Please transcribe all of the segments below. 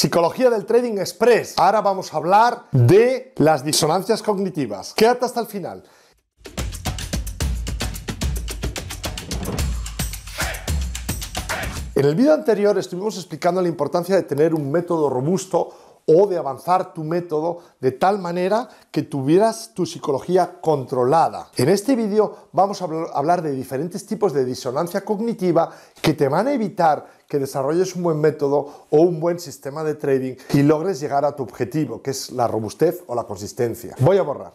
Psicología del Trading Express. Ahora vamos a hablar de las disonancias cognitivas. Quédate hasta el final. En el vídeo anterior estuvimos explicando la importancia de tener un método robusto o de avanzar tu método de tal manera que tuvieras tu psicología controlada. En este vídeo vamos a hablar de diferentes tipos de disonancia cognitiva que te van a evitar que desarrolles un buen método o un buen sistema de trading y logres llegar a tu objetivo, que es la robustez o la consistencia. Voy a borrar.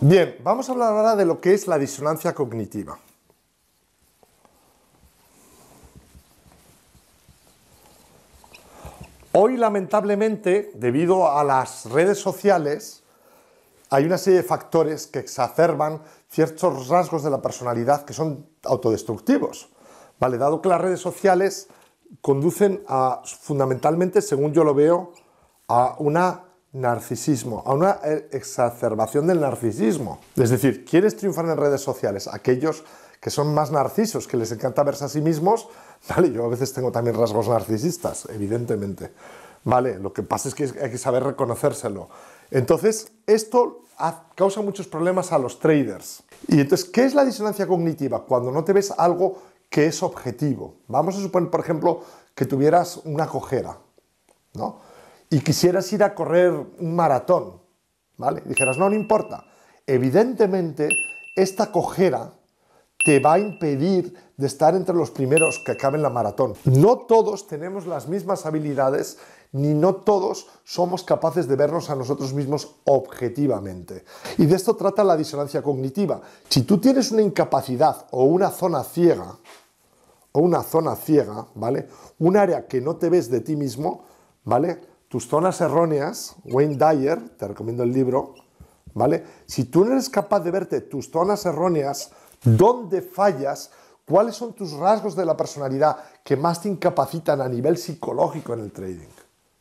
Bien, vamos a hablar ahora de lo que es la disonancia cognitiva. Hoy, lamentablemente, debido a las redes sociales, hay una serie de factores que exacerban ciertos rasgos de la personalidad que son autodestructivos. ¿Vale? Dado que las redes sociales conducen a, fundamentalmente, según yo lo veo, a un narcisismo, a una eh, exacerbación del narcisismo. Es decir, ¿quieres triunfar en redes sociales? Aquellos que son más narcisos, que les encanta verse a sí mismos, ¿vale? Yo a veces tengo también rasgos narcisistas, evidentemente, ¿vale? Lo que pasa es que hay que saber reconocérselo. Entonces, esto causa muchos problemas a los traders. Y entonces, ¿qué es la disonancia cognitiva? Cuando no te ves algo que es objetivo. Vamos a suponer, por ejemplo, que tuvieras una cojera, ¿no? Y quisieras ir a correr un maratón, ¿vale? dijeras, no, no importa. Evidentemente, esta cojera te va a impedir de estar entre los primeros que acaben la maratón. No todos tenemos las mismas habilidades, ni no todos somos capaces de vernos a nosotros mismos objetivamente. Y de esto trata la disonancia cognitiva. Si tú tienes una incapacidad o una zona ciega, o una zona ciega, ¿vale? Un área que no te ves de ti mismo, ¿vale? Tus zonas erróneas, Wayne Dyer, te recomiendo el libro, ¿vale? Si tú no eres capaz de verte tus zonas erróneas, dónde fallas, cuáles son tus rasgos de la personalidad que más te incapacitan a nivel psicológico en el trading.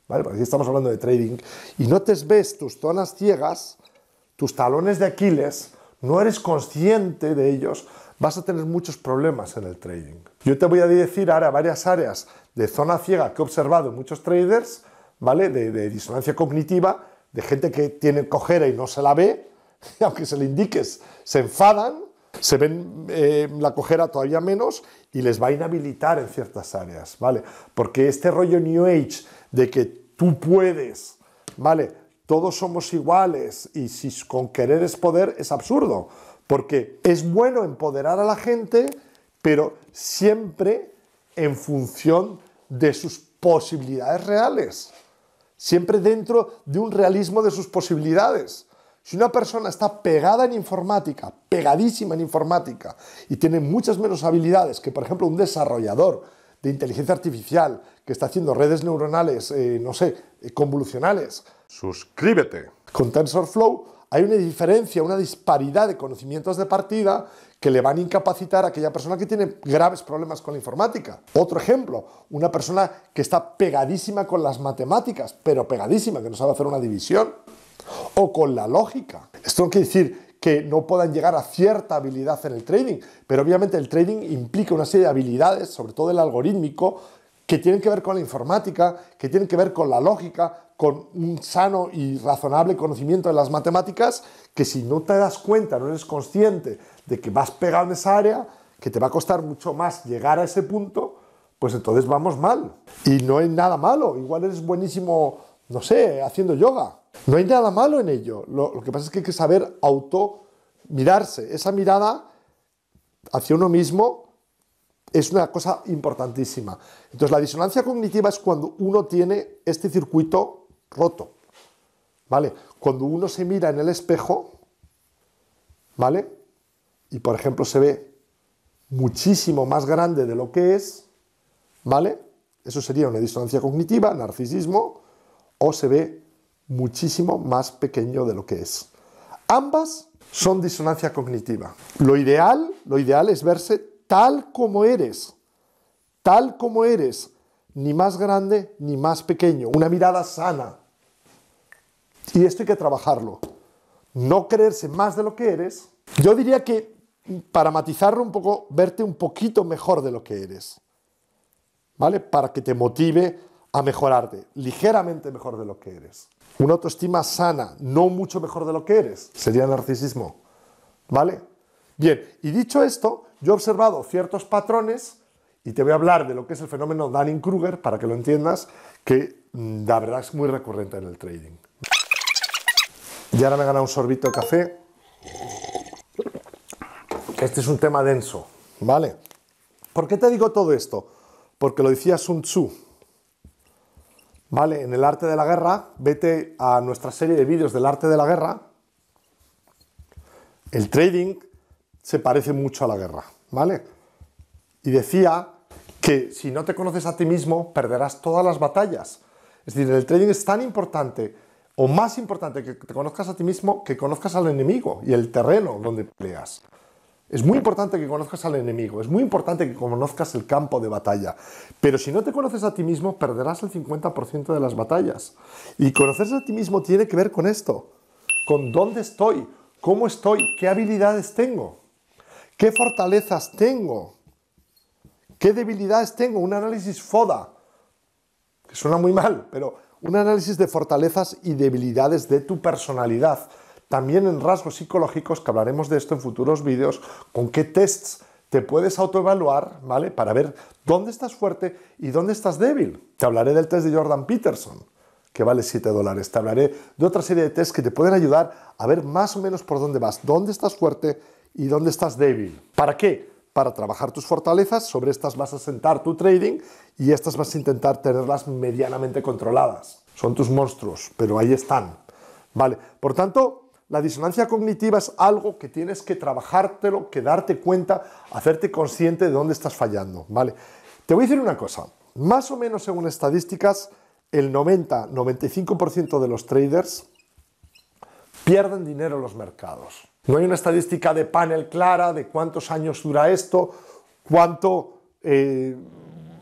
¿Vale? Porque aquí estamos hablando de trading. Y no te ves tus zonas ciegas, tus talones de Aquiles, no eres consciente de ellos, vas a tener muchos problemas en el trading. Yo te voy a decir ahora varias áreas de zona ciega que he observado en muchos traders, ¿vale? De, disonancia cognitiva, de gente que tiene cojera y no se la ve, aunque se le indiques, se enfadan, se ven eh, la cojera todavía menos y les va a inhabilitar en ciertas áreas, ¿vale? Porque este rollo New Age de que tú puedes, ¿vale? Todos somos iguales y si con querer es poder es absurdo, porque es bueno empoderar a la gente, pero siempre en función de sus posibilidades reales, siempre dentro de un realismo de sus posibilidades. Si una persona está pegada en informática, pegadísima en informática, y tiene muchas menos habilidades que, por ejemplo, un desarrollador de inteligencia artificial que está haciendo redes neuronales, eh, no sé, eh, convolucionales, suscríbete. Con TensorFlow hay una diferencia, una disparidad de conocimientos de partida que le van a incapacitar a aquella persona que tiene graves problemas con la informática. Otro ejemplo, una persona que está pegadísima con las matemáticas, pero pegadísima, que no sabe hacer una división o con la lógica. Esto no quiere decir que no puedan llegar a cierta habilidad en el trading, pero obviamente el trading implica una serie de habilidades, sobre todo el algorítmico, que tienen que ver con la informática, que tienen que ver con la lógica, con un sano y razonable conocimiento de las matemáticas, que si no te das cuenta, no eres consciente de que vas pegado en esa área, que te va a costar mucho más llegar a ese punto, pues entonces vamos mal. Y no hay nada malo, igual eres buenísimo no sé, haciendo yoga. No hay nada malo en ello. Lo, que pasa es que hay que saber auto mirarse. Esa mirada hacia uno mismo es una cosa importantísima. Entonces, la disonancia cognitiva es cuando uno tiene este circuito roto. ¿Vale? Cuando uno se mira en el espejo, ¿vale? Y por ejemplo, se ve muchísimo más grande de lo que es, ¿vale? Eso sería una disonancia cognitiva, narcisismo, o se ve muchísimo más pequeño de lo que es. Ambas son disonancia cognitiva. Lo ideal, lo ideal es verse tal como eres, tal como eres, ni más grande ni más pequeño, una mirada sana. Y esto hay que trabajarlo. No creerse más de lo que eres. Yo diría que, para matizarlo un poco, verte un poquito mejor de lo que eres. ¿Vale? Para que te motive a mejorarte, ligeramente mejor de lo que eres. Una autoestima sana, no mucho mejor de lo que eres, sería narcisismo. ¿Vale? Bien, y dicho esto, yo he observado ciertos patrones y te voy a hablar de lo que es el fenómeno Dunning-Kruger para que lo entiendas, que mm, la verdad es muy recurrente en el trading. Y ahora me he ganado un sorbito de café. Este es un tema denso, ¿vale? ¿Por qué te digo todo esto? Porque lo decía Sun Tzu, ¿vale? En el arte de la guerra, vete a nuestra serie de vídeos del arte de la guerra. El trading se parece mucho a la guerra, ¿vale? Y decía que si no te conoces a ti mismo, perderás todas las batallas. Es decir, el trading es tan importante o más importante que te conozcas a ti mismo que conozcas al enemigo y el terreno donde peleas. Es muy importante que conozcas al enemigo, es muy importante que conozcas el campo de batalla, pero si no te conoces a ti mismo perderás el 50% de las batallas. Y conocerse a ti mismo tiene que ver con esto, con dónde estoy, cómo estoy, qué habilidades tengo, qué fortalezas tengo, qué debilidades tengo, un análisis FODA, que suena muy mal, pero un análisis de fortalezas y debilidades de tu personalidad también en rasgos psicológicos, que hablaremos de esto en futuros vídeos, con qué tests te puedes autoevaluar, ¿vale? Para ver dónde estás fuerte y dónde estás débil. Te hablaré del test de Jordan Peterson, que vale 7 dólares. Te hablaré de otra serie de tests que te pueden ayudar a ver más o menos por dónde vas, dónde estás fuerte y dónde estás débil. ¿Para qué? Para trabajar tus fortalezas, sobre estas vas a sentar tu trading y estas vas a intentar tenerlas medianamente controladas. Son tus monstruos, pero ahí están. Vale, por tanto, la disonancia cognitiva es algo que tienes que trabajártelo, que darte cuenta, hacerte consciente de dónde estás fallando, ¿vale? Te voy a decir una cosa, más o menos según estadísticas, el 90-95% de los traders pierden dinero en los mercados. No hay una estadística de panel clara de cuántos años dura esto, cuánto, eh,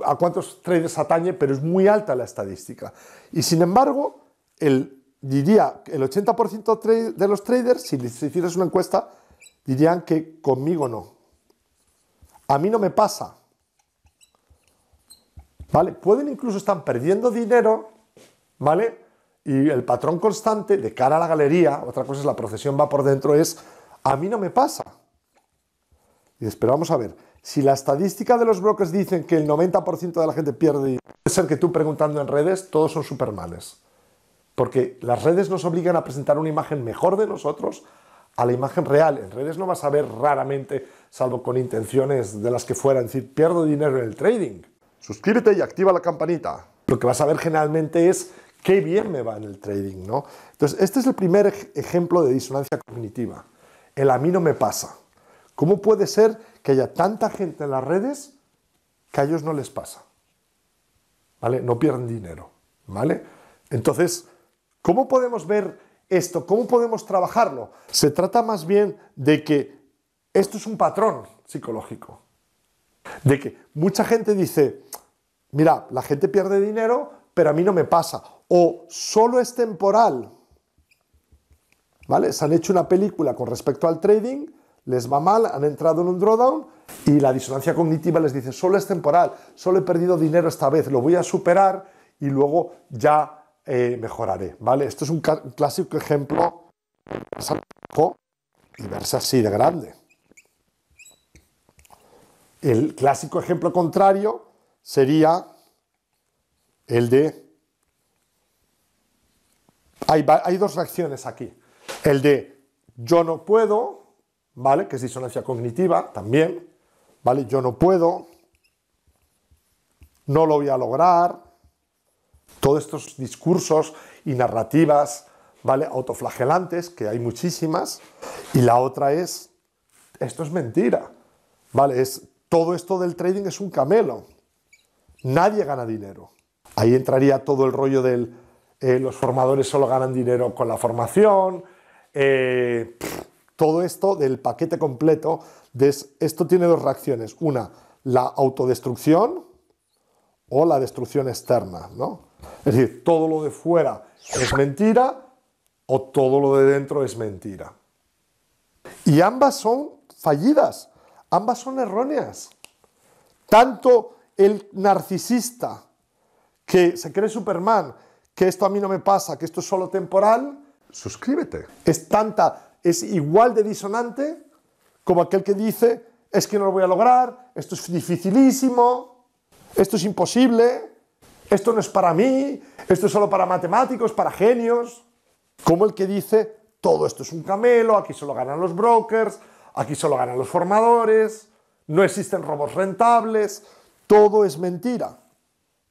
a cuántos traders atañe, pero es muy alta la estadística. Y sin embargo, el diría el 80% de los traders, si les hicieras una encuesta, dirían que conmigo no. A mí no me pasa. ¿Vale? Pueden incluso estar perdiendo dinero, ¿vale? Y el patrón constante de cara a la galería, otra cosa es la procesión va por dentro, es a mí no me pasa. Y esperamos a ver, si la estadística de los brokers dicen que el 90% de la gente pierde dinero, es ser que tú preguntando en redes, todos son supermanes. Porque las redes nos obligan a presentar una imagen mejor de nosotros a la imagen real. En redes no vas a ver raramente, salvo con intenciones de las que fueran, decir, pierdo dinero en el trading. Suscríbete y activa la campanita. Lo que vas a ver generalmente es qué bien me va en el trading, ¿no? Entonces, este es el primer ejemplo de disonancia cognitiva. El a mí no me pasa. ¿Cómo puede ser que haya tanta gente en las redes que a ellos no les pasa? ¿Vale? No pierden dinero, ¿vale? Entonces, ¿Cómo podemos ver esto? ¿Cómo podemos trabajarlo? Se trata más bien de que esto es un patrón psicológico. De que mucha gente dice, mira, la gente pierde dinero, pero a mí no me pasa. O solo es temporal. ¿Vale? Se han hecho una película con respecto al trading, les va mal, han entrado en un drawdown y la disonancia cognitiva les dice, solo es temporal, solo he perdido dinero esta vez, lo voy a superar y luego ya eh, mejoraré, ¿vale? Esto es un, clásico ejemplo y verse así de grande. El clásico ejemplo contrario sería el de... Hay, hay dos reacciones aquí. El de yo no puedo, ¿vale? Que es disonancia cognitiva también, ¿vale? Yo no puedo, no lo voy a lograr, todos estos discursos y narrativas, ¿vale? Autoflagelantes, que hay muchísimas, y la otra es, esto es mentira, ¿vale? Es, todo esto del trading es un camelo, nadie gana dinero. Ahí entraría todo el rollo del, eh, los formadores solo ganan dinero con la formación, eh, todo esto del paquete completo, esto tiene dos reacciones, una, la autodestrucción o la destrucción externa, ¿no? Es decir, todo lo de fuera es mentira o todo lo de dentro es mentira. Y ambas son fallidas, ambas son erróneas. Tanto el narcisista que se cree Superman, que esto a mí no me pasa, que esto es solo temporal, suscríbete. Es tanta, es igual de disonante como aquel que dice, es que no lo voy a lograr, esto es dificilísimo, esto es imposible esto no es para mí, esto es solo para matemáticos, para genios, como el que dice, todo esto es un camelo, aquí solo ganan los brokers, aquí solo ganan los formadores, no existen robos rentables, todo es mentira.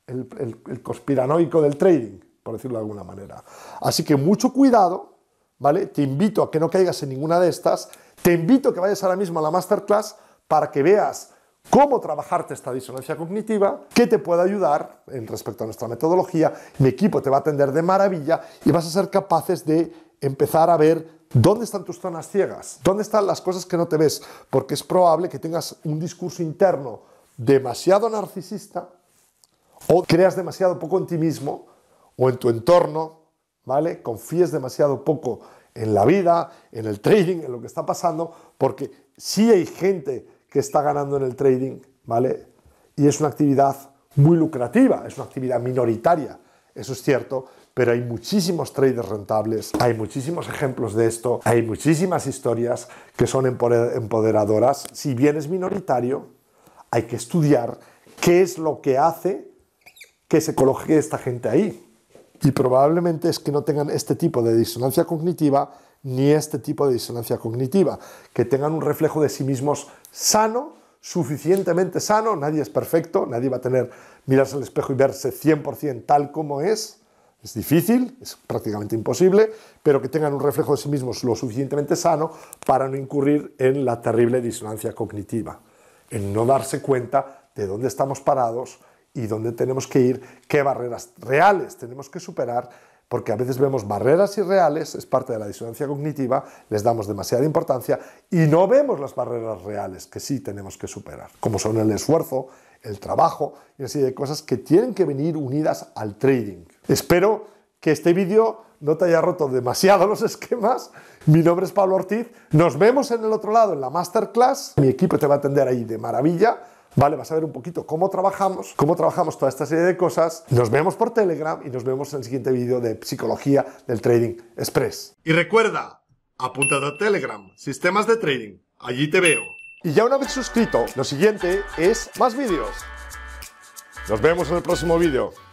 El, conspiranoico del trading, por decirlo de alguna manera. Así que mucho cuidado, ¿vale? Te invito a que no caigas en ninguna de estas, te invito a que vayas ahora mismo a la masterclass para que veas cómo trabajarte esta disonancia cognitiva, que te puede ayudar en respecto a nuestra metodología. Mi equipo te va a atender de maravilla y vas a ser capaces de empezar a ver dónde están tus zonas ciegas, dónde están las cosas que no te ves, porque es probable que tengas un discurso interno demasiado narcisista o creas demasiado poco en ti mismo o en tu entorno, ¿vale? Confíes demasiado poco en la vida, en el trading, en lo que está pasando, porque si hay gente está ganando en el trading, ¿vale? Y es una actividad muy lucrativa, es una actividad minoritaria, eso es cierto, pero hay muchísimos traders rentables, hay muchísimos ejemplos de esto, hay muchísimas historias que son empoderadoras. Si bien es minoritario, hay que estudiar qué es lo que hace que se coloque esta gente ahí. Y probablemente es que no tengan este tipo de disonancia cognitiva ni este tipo de disonancia cognitiva, que tengan un reflejo de sí mismos sano, suficientemente sano, nadie es perfecto, nadie va a tener mirarse al espejo y verse 100% tal como es, es difícil, es prácticamente imposible, pero que tengan un reflejo de sí mismos lo suficientemente sano para no incurrir en la terrible disonancia cognitiva, en no darse cuenta de dónde estamos parados y dónde tenemos que ir, qué barreras reales tenemos que superar porque a veces vemos barreras irreales, es parte de la disonancia cognitiva, les damos demasiada importancia y no vemos las barreras reales que sí tenemos que superar, como son el esfuerzo, el trabajo y así de cosas que tienen que venir unidas al trading. Espero que este vídeo no te haya roto demasiado los esquemas. Mi nombre es Pablo Ortiz. Nos vemos en el otro lado, en la masterclass. Mi equipo te va a atender ahí de maravilla ¿vale? Vas a ver un poquito cómo trabajamos, cómo trabajamos toda esta serie de cosas. Nos vemos por Telegram y nos vemos en el siguiente vídeo de Psicología del Trading Express. Y recuerda, apúntate a Telegram, Sistemas de Trading, allí te veo. Y ya una vez suscrito, lo siguiente es más vídeos. Nos vemos en el próximo vídeo.